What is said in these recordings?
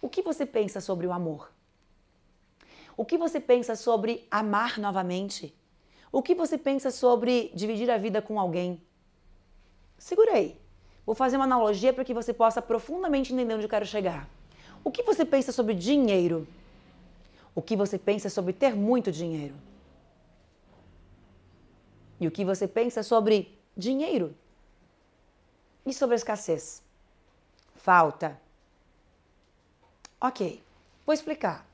O que você pensa sobre o amor? O que você pensa sobre amar novamente? O que você pensa sobre dividir a vida com alguém? Segura aí. Vou fazer uma analogia para que você possa profundamente entender onde eu quero chegar. O que você pensa sobre dinheiro? O que você pensa sobre ter muito dinheiro? E o que você pensa sobre dinheiro? E sobre a escassez? Falta Ok, vou explicar.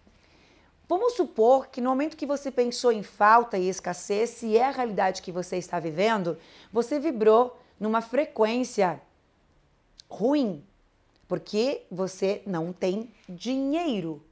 Vamos supor que no momento que você pensou em falta e escassez, se é a realidade que você está vivendo, você vibrou numa frequência ruim, porque você não tem dinheiro,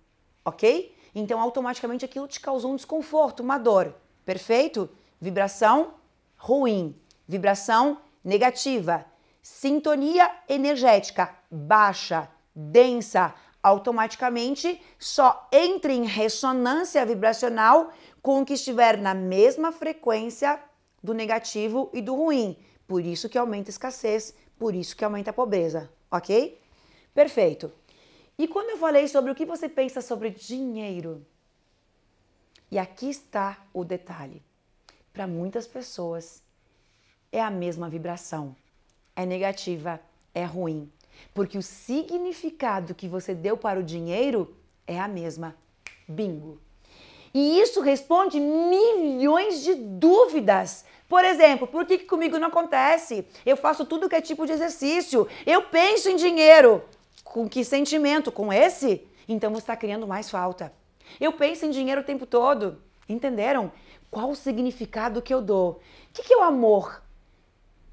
ok? Então automaticamente aquilo te causou um desconforto, uma dor, perfeito? Vibração ruim, vibração negativa, sintonia energética baixa, densa, automaticamente só entra em ressonância vibracional com o que estiver na mesma frequência do negativo e do ruim. Por isso que aumenta a escassez, por isso que aumenta a pobreza, ok? Perfeito. E quando eu falei sobre o que você pensa sobre dinheiro, e aqui está o detalhe. Para muitas pessoas é a mesma vibração. É negativa, é ruim, porque o significado que você deu para o dinheiro é a mesma. Bingo. E isso responde milhões de dúvidas. Por exemplo, por que, que comigo não acontece? Eu faço tudo que é tipo de exercício. Eu penso em dinheiro. Com que sentimento? Com esse? Então você está criando mais falta. Eu penso em dinheiro o tempo todo. Entenderam? Qual o significado que eu dou? O que, que é o amor?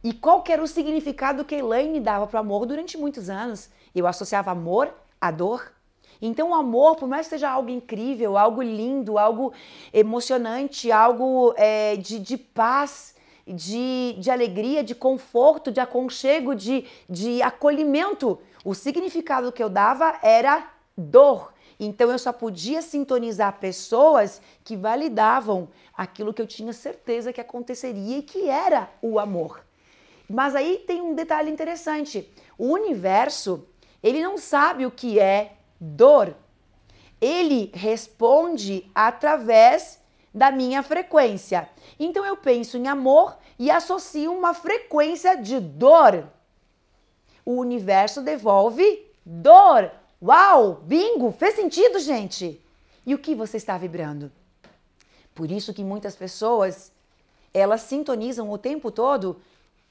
E qual era o significado que Elaine dava para o amor durante muitos anos? Eu associava amor à dor. Então, o amor, por mais que seja algo incrível, algo lindo, algo emocionante, algo é, de, de paz, de, de alegria, de conforto, de aconchego, de, de acolhimento, o significado que eu dava era dor. Então, eu só podia sintonizar pessoas que validavam aquilo que eu tinha certeza que aconteceria e que era o amor. Mas aí tem um detalhe interessante. O universo, ele não sabe o que é dor. Ele responde através da minha frequência. Então eu penso em amor e associo uma frequência de dor. O universo devolve dor. Uau! Bingo! Fez sentido, gente? E o que você está vibrando? Por isso que muitas pessoas elas sintonizam o tempo todo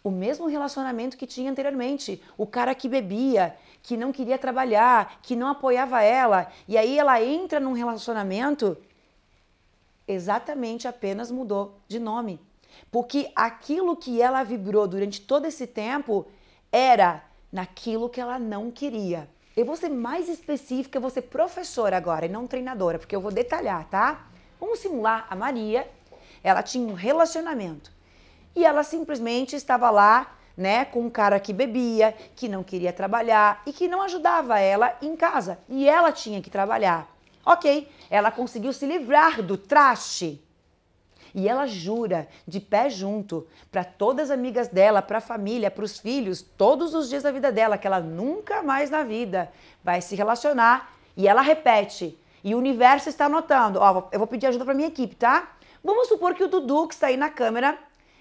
o mesmo relacionamento que tinha anteriormente. O cara que bebia, que não queria trabalhar, que não apoiava ela. E aí ela entra num relacionamento exatamente apenas mudou de nome. Porque aquilo que ela vibrou durante todo esse tempo era naquilo que ela não queria. Eu vou ser mais específica, eu vou ser professora agora e não treinadora, porque eu vou detalhar, tá? Vamos simular a Maria. Ela tinha um relacionamento e ela simplesmente estava lá, né, com um cara que bebia, que não queria trabalhar e que não ajudava ela em casa. E ela tinha que trabalhar. Ok, ela conseguiu se livrar do traste. E ela jura, de pé junto, para todas as amigas dela, para a família, para os filhos, todos os dias da vida dela, que ela nunca mais na vida vai se relacionar. E ela repete. E o universo está anotando. Ó, eu vou pedir ajuda para minha equipe, tá? Vamos supor que o Dudu, que está aí na câmera,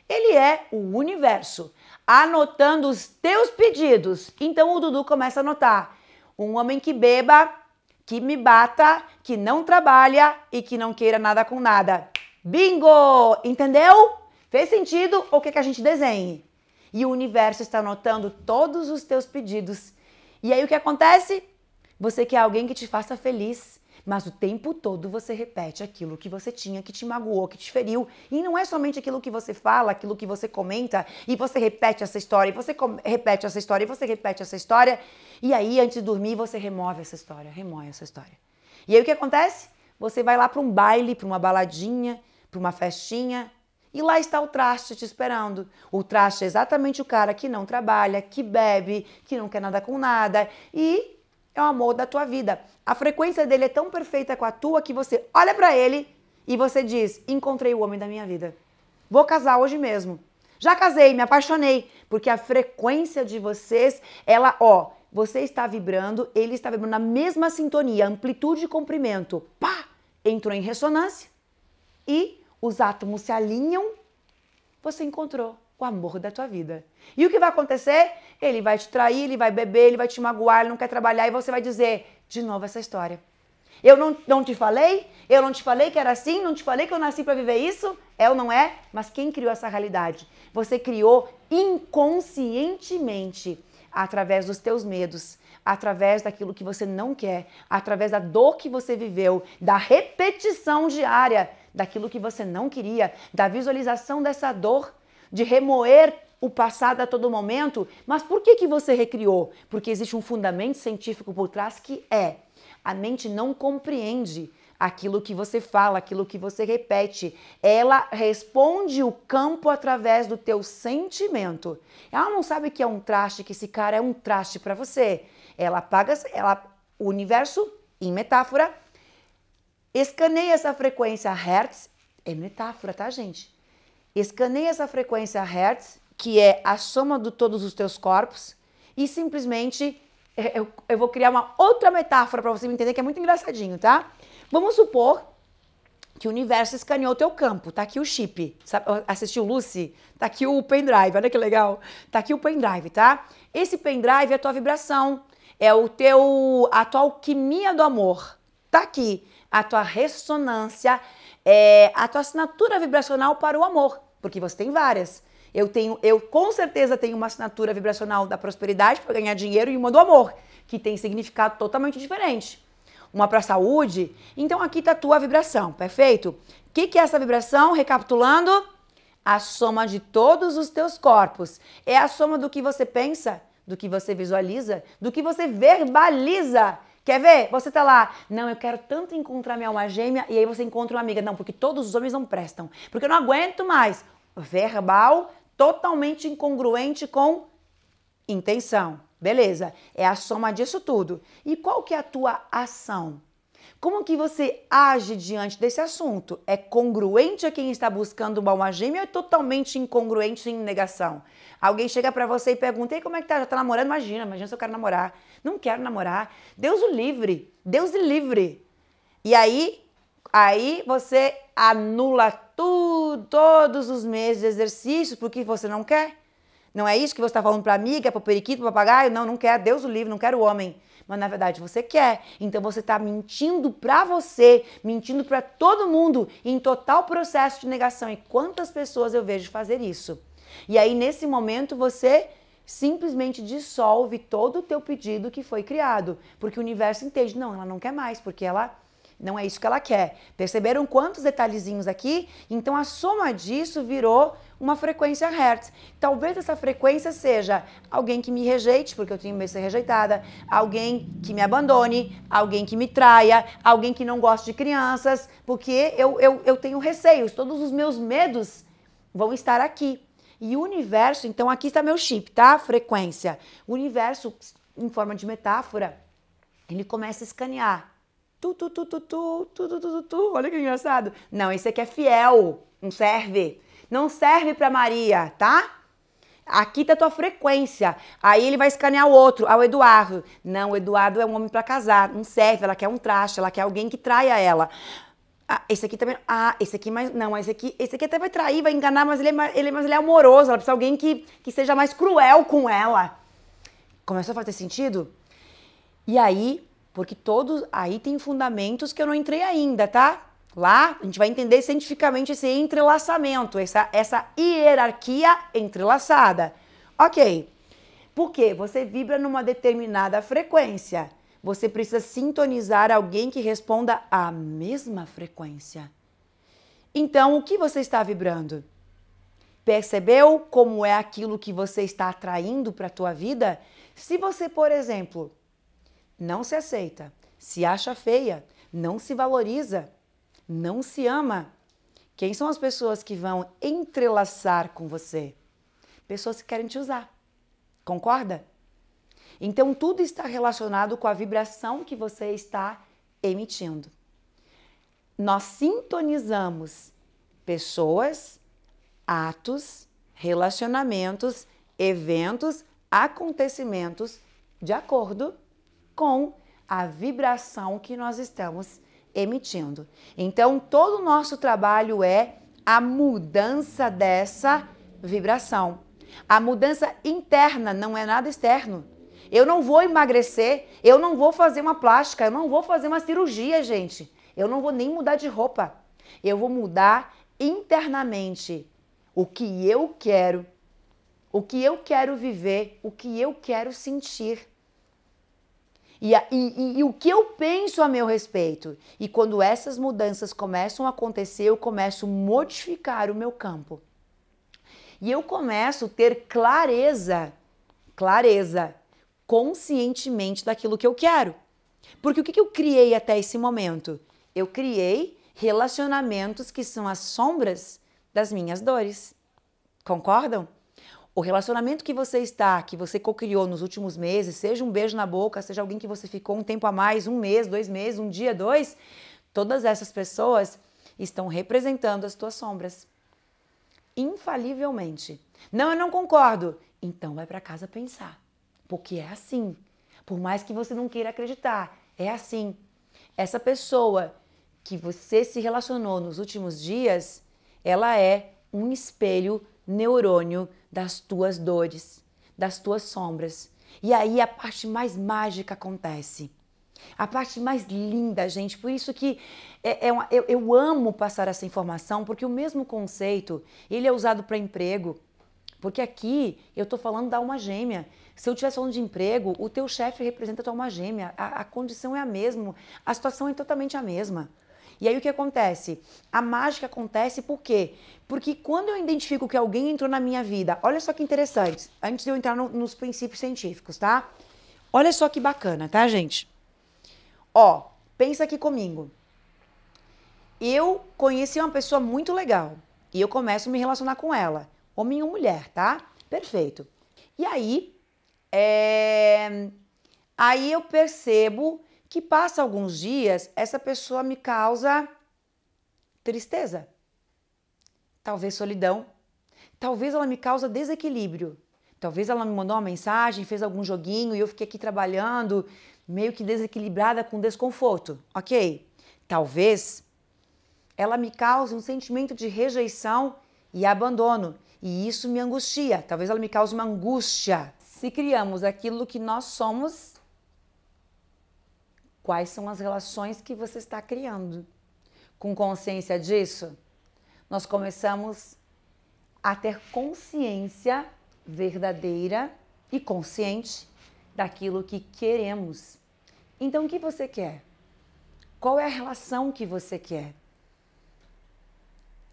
ele é o universo, anotando os teus pedidos. Então o Dudu começa a anotar: um homem que beba, que me bata, que não trabalha e que não queira nada com nada. Bingo! Entendeu? Fez sentido ou quer que a gente desenhe? E o universo está anotando todos os teus pedidos. E aí o que acontece? Você quer alguém que te faça feliz mas o tempo todo você repete aquilo que você tinha, que te magoou, que te feriu. E não é somente aquilo que você fala, aquilo que você comenta, e você repete essa história, e você repete essa história, e você repete essa história. E aí, antes de dormir, você remove essa história, remove essa história. E aí o que acontece? Você vai lá para um baile, para uma baladinha, para uma festinha, e lá está o traste te esperando. O traste é exatamente o cara que não trabalha, que bebe, que não quer nada com nada e é o amor da tua vida. A frequência dele é tão perfeita com a tua que você olha para ele e você diz: Encontrei o homem da minha vida. Vou casar hoje mesmo. Já casei, me apaixonei, porque a frequência de vocês, ela, ó, você está vibrando, ele está vibrando na mesma sintonia, amplitude e comprimento. Pá! Entrou em ressonância e os átomos se alinham. Você encontrou o amor da tua vida. E o que vai acontecer? Ele vai te trair, ele vai beber, ele vai te magoar, ele não quer trabalhar e você vai dizer de novo essa história. Eu não, não te falei? Eu não te falei que era assim? Não te falei que eu nasci para viver isso? É ou não é? Mas quem criou essa realidade? Você criou inconscientemente através dos teus medos, através daquilo que você não quer, através da dor que você viveu, da repetição diária daquilo que você não queria, da visualização dessa dor de remoer o passado a todo momento, mas por que, que você recriou? Porque existe um fundamento científico por trás que é a mente não compreende aquilo que você fala, aquilo que você repete. Ela responde o campo através do teu sentimento. Ela não sabe que é um traste, que esse cara é um traste para você. Ela paga, ela o universo em metáfora escaneia essa frequência hertz é metáfora, tá, gente? Escaneia essa frequência Hertz, que é a soma de todos os teus corpos, e simplesmente é, eu, eu vou criar uma outra metáfora para você me entender que é muito engraçadinho, tá? Vamos supor que o universo escaneou o teu campo, tá aqui o chip. Sabe, assistiu Lucy? Tá aqui o pendrive, olha que legal. Tá aqui o pendrive, tá? Esse pendrive é a tua vibração, é o teu a tua alquimia do amor. Tá aqui a tua ressonância, é a tua assinatura vibracional para o amor. Porque você tem várias. Eu tenho, eu com certeza tenho uma assinatura vibracional da prosperidade para ganhar dinheiro e uma do amor, que tem significado totalmente diferente. Uma para saúde, então aqui está a tua vibração, perfeito? O que, que é essa vibração? Recapitulando, a soma de todos os teus corpos. É a soma do que você pensa, do que você visualiza, do que você verbaliza Quer ver? Você tá lá, não, eu quero tanto encontrar minha alma gêmea, e aí você encontra uma amiga. Não, porque todos os homens não prestam. Porque eu não aguento mais. Verbal totalmente incongruente com intenção. Beleza, é a soma disso tudo. E qual que é a tua ação? Como que você age diante desse assunto? É congruente a quem está buscando uma alma gêmea ou é totalmente incongruente em negação? Alguém chega para você e pergunta, e como é que tá? Já tá namorando? Imagina, imagina se eu quero namorar não quero namorar. Deus o livre, Deus o livre. E aí, aí você anula tudo, todos os meses de exercícios porque você não quer. Não é isso que você está falando para amiga, para o periquito, para o papagaio? Não, não quer. Deus o livre, não quero o homem. Mas na verdade você quer. Então você está mentindo para você, mentindo para todo mundo, em total processo de negação. E quantas pessoas eu vejo fazer isso? E aí nesse momento você simplesmente dissolve todo o teu pedido que foi criado, porque o universo entende, não, ela não quer mais, porque ela não é isso que ela quer. Perceberam quantos detalhezinhos aqui? Então a soma disso virou uma frequência Hertz. Talvez essa frequência seja alguém que me rejeite, porque eu tenho medo de ser rejeitada, alguém que me abandone, alguém que me traia, alguém que não gosta de crianças, porque eu, eu, eu tenho receios. Todos os meus medos vão estar aqui. E o universo, então aqui está meu chip, tá? Frequência. O universo, em forma de metáfora, ele começa a escanear. Tu, tu, tu, tu, tu, tu, tu, tu, tu, Olha que engraçado. Não, esse aqui é fiel, não serve. Não serve para Maria, tá? Aqui tá tua frequência. Aí ele vai escanear o outro, ao Eduardo. Não, o Eduardo é um homem para casar, não serve, ela quer um traste, ela quer alguém que traia ela. Ah, esse aqui também. Ah, esse aqui mais. Não, mas esse aqui, esse aqui até vai trair, vai enganar, mas ele é, ele, é, mas ele é amoroso. Ela precisa de alguém que, que seja mais cruel com ela. Começou a fazer sentido? E aí, porque todos. Aí tem fundamentos que eu não entrei ainda, tá? Lá a gente vai entender cientificamente esse entrelaçamento, essa, essa hierarquia entrelaçada. Ok. Por quê? Você vibra numa determinada frequência. Você precisa sintonizar alguém que responda à mesma frequência. Então, o que você está vibrando? Percebeu como é aquilo que você está atraindo para a tua vida? Se você, por exemplo, não se aceita, se acha feia, não se valoriza, não se ama, quem são as pessoas que vão entrelaçar com você? Pessoas que querem te usar. Concorda? Então, tudo está relacionado com a vibração que você está emitindo. Nós sintonizamos pessoas, atos, relacionamentos, eventos, acontecimentos de acordo com a vibração que nós estamos emitindo. Então, todo o nosso trabalho é a mudança dessa vibração. A mudança interna não é nada externo. Eu não vou emagrecer, eu não vou fazer uma plástica, eu não vou fazer uma cirurgia, gente. Eu não vou nem mudar de roupa. Eu vou mudar internamente o que eu quero, o que eu quero viver, o que eu quero sentir. E, e, e, e, o que eu penso a meu respeito. E quando essas mudanças começam a acontecer, eu começo a modificar o meu campo. E eu começo a ter clareza, clareza conscientemente daquilo que eu quero. Porque o que eu criei até esse momento? Eu criei relacionamentos que são as sombras das minhas dores. Concordam? O relacionamento que você está, que você cocriou nos últimos meses, seja um beijo na boca, seja alguém que você ficou um tempo a mais, um mês, dois meses, um dia, dois, todas essas pessoas estão representando as tuas sombras. Infalivelmente. Não, eu não concordo. Então vai para casa pensar. Porque é assim. Por mais que você não queira acreditar, é assim. Essa pessoa que você se relacionou nos últimos dias, ela é um espelho neurônio das tuas dores, das tuas sombras. E aí a parte mais mágica acontece. A parte mais linda, gente. Por isso que é, é uma, eu, eu amo passar essa informação, porque o mesmo conceito ele é usado para emprego, porque aqui eu estou falando da alma gêmea. Se eu estivesse falando de emprego, o teu chefe representa a tua alma gêmea. A, a, condição é a mesma, a situação é totalmente a mesma. E aí o que acontece? A mágica acontece por quê? Porque quando eu identifico que alguém entrou na minha vida, olha só que interessante, antes de eu entrar no, nos princípios científicos, tá? Olha só que bacana, tá, gente? Ó, pensa aqui comigo. Eu conheci uma pessoa muito legal e eu começo a me relacionar com ela homem ou mulher, tá? Perfeito. E aí, é... aí eu percebo que passa alguns dias, essa pessoa me causa tristeza, talvez solidão, talvez ela me causa desequilíbrio. Talvez ela me mandou uma mensagem, fez algum joguinho e eu fiquei aqui trabalhando, meio que desequilibrada com desconforto, ok? Talvez ela me cause um sentimento de rejeição e abandono. E isso me angustia, talvez ela me cause uma angústia. Se criamos aquilo que nós somos, quais são as relações que você está criando? Com consciência disso, nós começamos a ter consciência verdadeira e consciente daquilo que queremos. Então, o que você quer? Qual é a relação que você quer?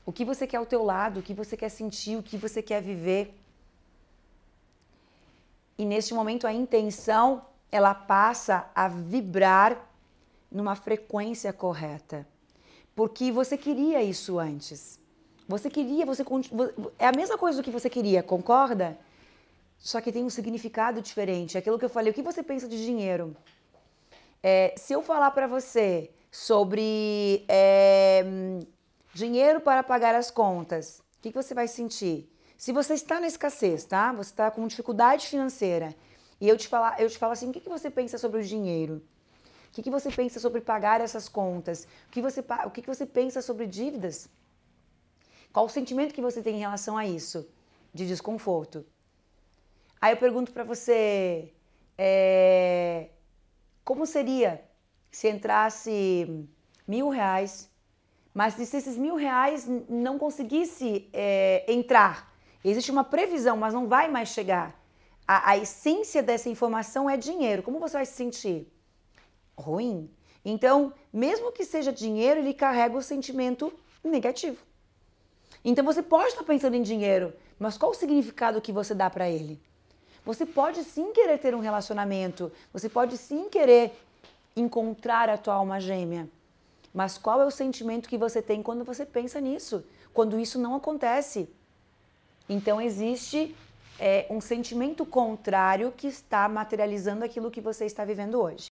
O que você quer ao teu lado, o que você quer sentir, o que você quer viver. E neste momento a intenção, ela passa a vibrar numa frequência correta. Porque você queria isso antes. Você queria, você é a mesma coisa do que você queria, concorda? Só que tem um significado diferente. É aquilo que eu falei, o que você pensa de dinheiro? É, se eu falar para você sobre é, dinheiro para pagar as contas, o que, que você vai sentir? Se você está na escassez, tá? Você está com dificuldade financeira e eu te falar, eu te falo assim, o que, que você pensa sobre o dinheiro? O que, que você pensa sobre pagar essas contas? O que você, o que, que você pensa sobre dívidas? Qual o sentimento que você tem em relação a isso? De desconforto. Aí eu pergunto para você, é, como seria se entrasse mil reais mas se esses mil reais não conseguisse é, entrar, existe uma previsão, mas não vai mais chegar. A, a essência dessa informação é dinheiro. Como você vai se sentir? Ruim. Então, mesmo que seja dinheiro, ele carrega o sentimento negativo. Então, você pode estar pensando em dinheiro, mas qual o significado que você dá para ele? Você pode sim querer ter um relacionamento, você pode sim querer encontrar a tua alma gêmea. Mas qual é o sentimento que você tem quando você pensa nisso? Quando isso não acontece? Então existe é, um sentimento contrário que está materializando aquilo que você está vivendo hoje.